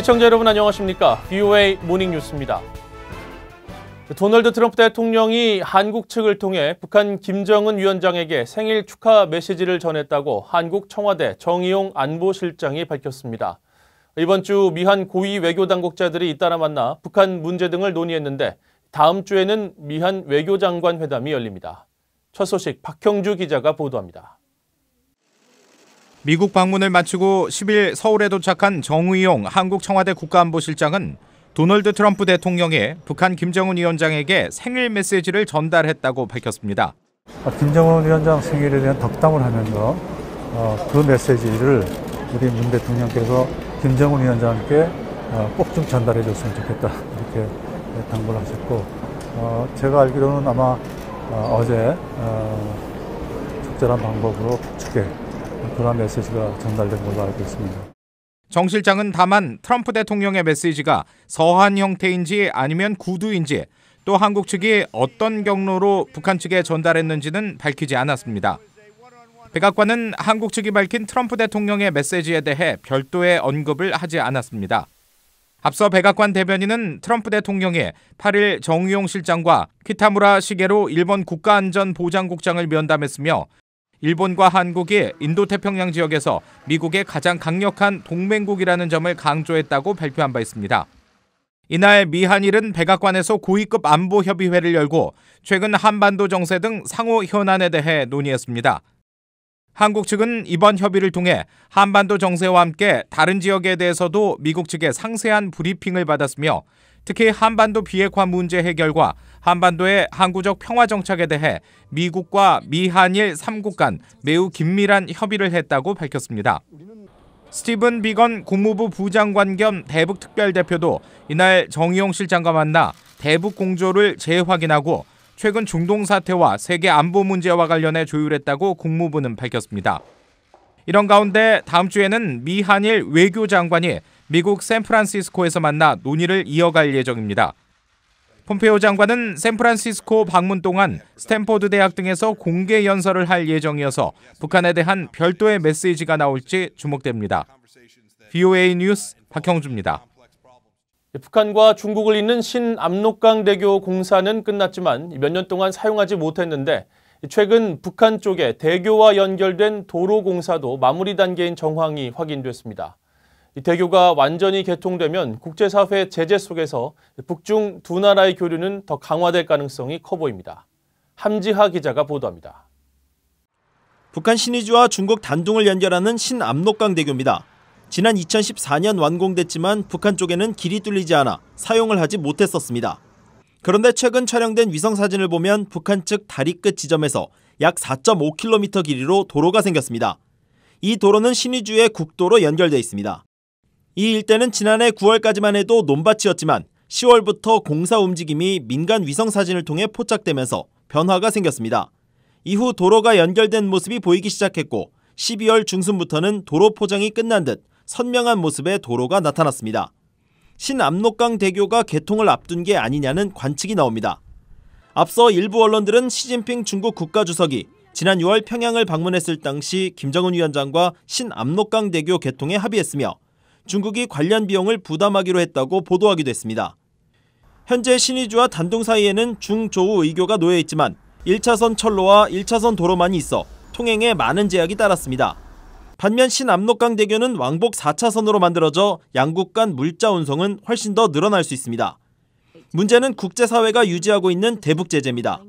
시청자 여러분 안녕하십니까? VOA 모닝뉴스입니다. 도널드 트럼프 대통령이 한국 측을 통해 북한 김정은 위원장에게 생일 축하 메시지를 전했다고 한국 청와대 정의용 안보실장이 밝혔습니다. 이번 주 미한 고위 외교 당국자들이 잇따라 만나 북한 문제 등을 논의했는데 다음 주에는 미한 외교장관 회담이 열립니다. 첫 소식 박형주 기자가 보도합니다. 미국 방문을 마치고 10일 서울에 도착한 정의용 한국 청와대 국가안보실장은 도널드 트럼프 대통령의 북한 김정은 위원장에게 생일 메시지를 전달했다고 밝혔습니다. 어, 김정은 위원장 생일에 대한 덕담을 하면서 어, 그 메시지를 우리 문 대통령께서 김정은 위원장께 어, 꼭좀 전달해 줬으면 좋겠다 이렇게 당부를 하셨고 제가 알기로는 아마 어제 적절한 방법으로 북측 그러한 메시지가 전달된 걸로 알고 있습니다. 정 실장은 다만 트럼프 대통령의 메시지가 서한 형태인지 아니면 구두인지 또 한국 측이 어떤 경로로 북한 측에 전달했는지는 밝히지 않았습니다. 백악관은 한국 측이 밝힌 트럼프 대통령의 메시지에 대해 별도의 언급을 하지 않았습니다. 앞서 백악관 대변인은 트럼프 대통령이 8일 정의용 실장과 키타무라 시계로 일본 국가안전보장국장을 면담했으며 일본과 한국이 인도태평양 지역에서 미국의 가장 강력한 동맹국이라는 점을 강조했다고 발표한 바 있습니다. 이날 미 한일은 백악관에서 고위급 안보협의회를 열고 최근 한반도 정세 등 상호 현안에 대해 논의했습니다. 한국 측은 이번 협의를 통해 한반도 정세와 함께 다른 지역에 대해서도 미국 측의 상세한 브리핑을 받았으며 특히 한반도 비핵화 문제 해결과 한반도의 항구적 평화 정착에 대해 미국과 미한일 3국 간 매우 긴밀한 협의를 했다고 밝혔습니다. 스티븐 비건 국무부 부장관 겸 대북 특별대표도 이날 정의용 실장과 만나 대북 공조를 재확인하고 최근 중동 사태와 세계 안보 문제와 관련해 조율했다고 국무부는 밝혔습니다. 이런 가운데 다음 주에는 미한일 외교장관이 미국 샌프란시스코에서 만나 논의를 이어갈 예정입니다. 폼페오 장관은 샌프란시스코 방문 동안 스탠포드 대학 등에서 공개 연설을 할 예정이어서 북한에 대한 별도의 메시지가 나올지 주목됩니다. BOA 뉴스 박형주입니다. 예, 북한과 중국을 잇는 신압록강 대교 공사는 끝났지만 몇 년 동안 사용하지 못했는데 최근 북한 쪽에 대교와 연결된 도로 공사도 마무리 단계인 정황이 확인됐습니다. 대교가 완전히 개통되면 국제사회 제재 속에서 북중 두 나라의 교류는 더 강화될 가능성이 커 보입니다. 함지하 기자가 보도합니다. 북한 신의주와 중국 단둥을 연결하는 신압록강 대교입니다. 지난 2014년 완공됐지만 북한 쪽에는 길이 뚫리지 않아 사용을 하지 못했었습니다. 그런데 최근 촬영된 위성 사진을 보면 북한 측 다리 끝 지점에서 약 4.5km 길이로 도로가 생겼습니다. 이 도로는 신의주의 국도로 연결돼 있습니다. 이 일대는 지난해 9월까지만 해도 논밭이었지만 10월부터 공사 움직임이 민간 위성 사진을 통해 포착되면서 변화가 생겼습니다. 이후 도로가 연결된 모습이 보이기 시작했고 12월 중순부터는 도로 포장이 끝난 듯 선명한 모습의 도로가 나타났습니다. 신압록강 대교가 개통을 앞둔 게 아니냐는 관측이 나옵니다. 앞서 일부 언론들은 시진핑 중국 국가주석이 지난 6월 평양을 방문했을 당시 김정은 위원장과 신압록강 대교 개통에 합의했으며 중국이 관련 비용을 부담하기로 했다고 보도하기도 했습니다. 현재 신의주와 단둥 사이에는 중조우 의교가 놓여 있지만 1차선 철로와 1차선 도로만이 있어 통행에 많은 제약이 따랐습니다. 반면 신압록강 대교는 왕복 4차선으로 만들어져 양국 간 물자 운송은 훨씬 더 늘어날 수 있습니다. 문제는 국제사회가 유지하고 있는 대북 제재입니다.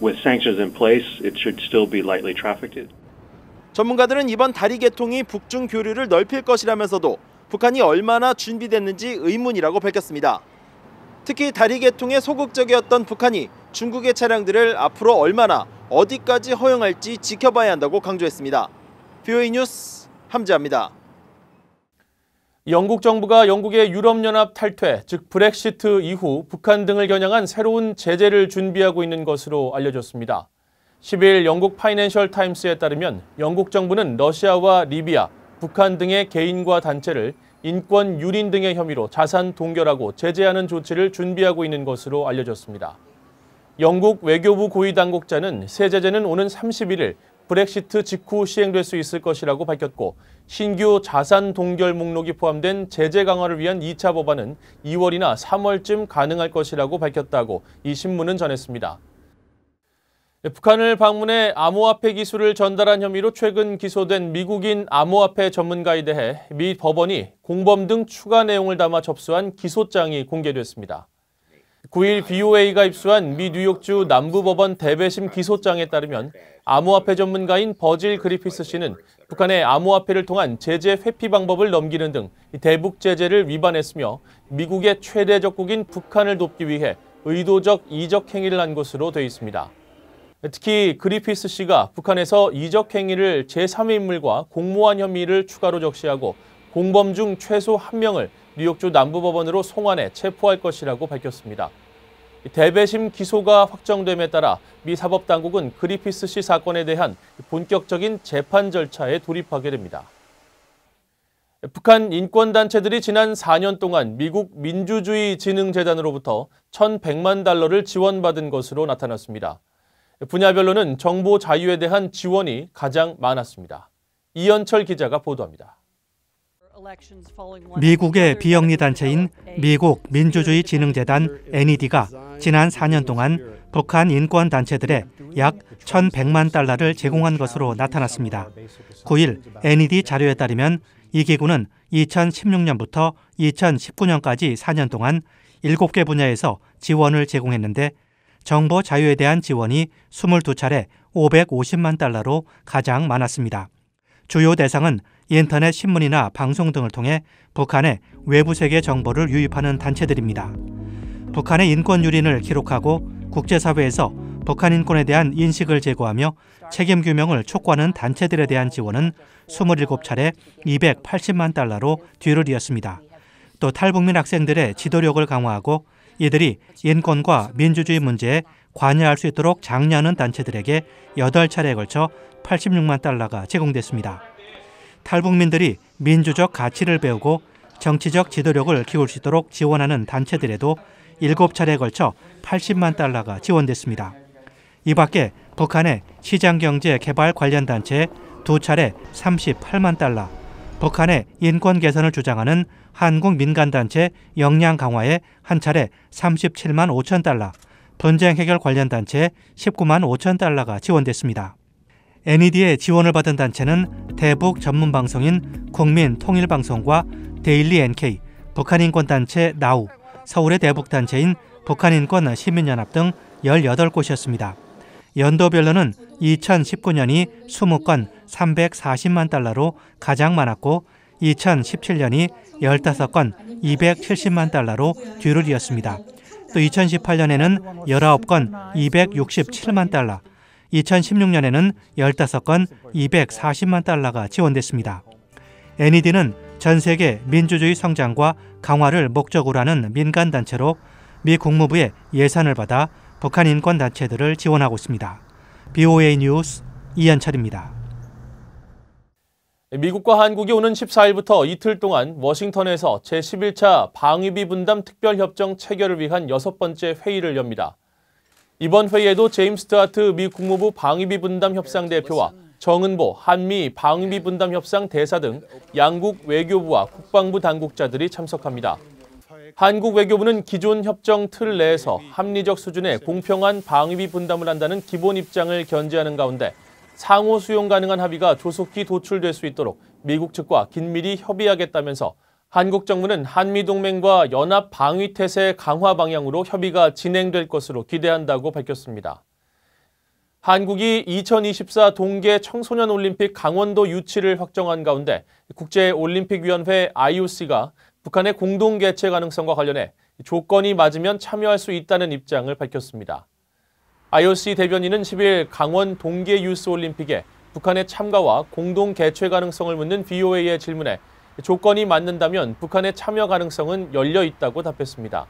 With sanctions in place, it should still be lightly trafficked. 전문가들은 이번 다리 개통이 북중 교류를 넓힐 것이라면서도 북한이 얼마나 준비됐는지 의문이라고 밝혔습니다. 특히 다리 개통에 소극적이었던 북한이 중국의 차량들을 앞으로 얼마나 어디까지 허용할지 지켜봐야 한다고 강조했습니다. 뷰이 뉴스 함재합니다. 영국 정부가 영국의 유럽연합 탈퇴, 즉 브렉시트 이후 북한 등을 겨냥한 새로운 제재를 준비하고 있는 것으로 알려졌습니다. 10일 영국 파이낸셜 타임스에 따르면 영국 정부는 러시아와 리비아, 북한 등의 개인과 단체를 인권 유린 등의 혐의로 자산 동결하고 제재하는 조치를 준비하고 있는 것으로 알려졌습니다. 영국 외교부 고위 당국자는 새 제재는 오는 31일 브렉시트 직후 시행될 수 있을 것이라고 밝혔고 신규 자산 동결 목록이 포함된 제재 강화를 위한 2차 법안은 2월이나 3월쯤 가능할 것이라고 밝혔다고 이 신문은 전했습니다. 북한을 방문해 암호화폐 기술을 전달한 혐의로 최근 기소된 미국인 암호화폐 전문가에 대해 미 법원이 공범 등 추가 내용을 담아 접수한 기소장이 공개됐습니다. 9일 BOA가 입수한 미 뉴욕주 남부법원 대배심 기소장에 따르면 암호화폐 전문가인 버질 그리피스 씨는 북한의 암호화폐를 통한 제재 회피 방법을 넘기는 등 대북 제재를 위반했으며 미국의 최대 적국인 북한을 돕기 위해 의도적 이적 행위를 한 것으로 돼 있습니다. 특히 그리피스 씨가 북한에서 이적 행위를 제3의 인물과 공모한 혐의를 추가로 적시하고 공범 중 최소 1명을 뉴욕주 남부법원으로 송환해 체포할 것이라고 밝혔습니다. 대배심 기소가 확정됨에 따라 미 사법당국은 그리피스 씨 사건에 대한 본격적인 재판 절차에 돌입하게 됩니다. 북한 인권단체들이 지난 4년 동안 미국 민주주의진흥재단으로부터 1,100만 달러를 지원받은 것으로 나타났습니다. 분야별로는 정보 자유에 대한 지원이 가장 많았습니다. 이현철 기자가 보도합니다. 미국의 비영리 단체인 미국 민주주의 진흥재단 NED가 지난 4년 동안 북한 인권 단체들의약 1,100만 달러를 제공한 것으로 나타났습니다. 9일 NED 자료에 따르면 이 기구는 2016년부터 2019년까지 4년 동안 7개 분야에서 지원을 제공했는데 정보 자유에 대한 지원이 22차례 550만 달러로 가장 많았습니다. 주요 대상은 인터넷 신문이나 방송 등을 통해 북한의 외부 세계 정보를 유입하는 단체들입니다. 북한의 인권 유린을 기록하고 국제사회에서 북한 인권에 대한 인식을 제고하며 책임 규명을 촉구하는 단체들에 대한 지원은 27차례 280만 달러로 뒤를 이었습니다. 또 탈북민 학생들의 지도력을 강화하고 이들이 인권과 민주주의 문제에 관여할 수 있도록 장려하는 단체들에게 8차례에 걸쳐 86만 달러가 제공됐습니다. 탈북민들이 민주적 가치를 배우고 정치적 지도력을 키울 수 있도록 지원하는 단체들에도 7차례에 걸쳐 80만 달러가 지원됐습니다. 이 밖에 북한의 시장경제 개발 관련 단체두 차례 38만 달러, 북한의 인권 개선을 주장하는 한국 민간단체 역량 강화에 한 차례 37만 5천 달러, 분쟁 해결 관련 단체 19만 5천 달러가 지원됐습니다. NED의 지원을 받은 단체는 대북 전문 방송인 국민통일방송과 데일리 NK, 북한인권단체 나우, 서울의 대북단체인 북한인권 시민연합 등 18곳이었습니다. 연도별로는 2019년이 20건 340만 달러로 가장 많았고 2017년이 15건 270만 달러로 뒤를 이었습니다. 또 2018년에는 19건 267만 달러, 2016년에는 15건 240만 달러가 지원됐습니다. NED는 전 세계 민주주의 성장과 강화를 목적으로 하는 민간단체로 미 국무부의 예산을 받아 북한 인권단체들을 지원하고 있습니다. BOA 뉴스 이현철입니다. 미국과 한국이 오는 14일부터 이틀 동안 워싱턴에서 제11차 방위비 분담 특별협정 체결을 위한 여섯 번째 회의를 엽니다. 이번 회의에도 제임스 트아트 미 국무부 방위비 분담 협상 대표와 정은보 한미 방위비 분담 협상 대사 등 양국 외교부와 국방부 당국자들이 참석합니다. 한국 외교부는 기존 협정 틀 내에서 합리적 수준의 공평한 방위비 분담을 한다는 기본 입장을 견지하는 가운데 상호 수용 가능한 합의가 조속히 도출될 수 있도록 미국 측과 긴밀히 협의하겠다면서 한국 정부는 한미동맹과 연합 방위태세 강화 방향으로 협의가 진행될 것으로 기대한다고 밝혔습니다. 한국이 2024 동계 청소년 올림픽 강원도 유치를 확정한 가운데 국제올림픽위원회 IOC가 북한의 공동 개최 가능성과 관련해 조건이 맞으면 참여할 수 있다는 입장을 밝혔습니다. IOC 대변인은 10일 강원 동계 유스 올림픽에 북한의 참가와 공동 개최 가능성을 묻는 BOA의 질문에 조건이 맞는다면 북한의 참여 가능성은 열려 있다고 답했습니다.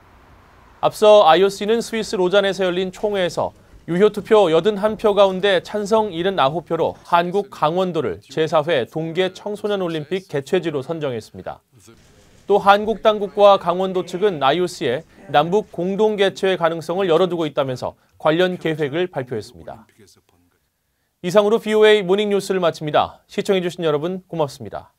앞서 IOC는 스위스 로잔에서 열린 총회에서 유효 투표 81표 가운데 찬성 79표로 한국 강원도를 제4회 동계 청소년 올림픽 개최지로 선정했습니다. 또 한국 당국과 강원도 측은 IOC의 남북 공동 개최의 가능성을 열어두고 있다면서 관련 계획을 발표했습니다. 이상으로 BOA 모닝 뉴스를 마칩니다. 시청해주신 여러분 고맙습니다.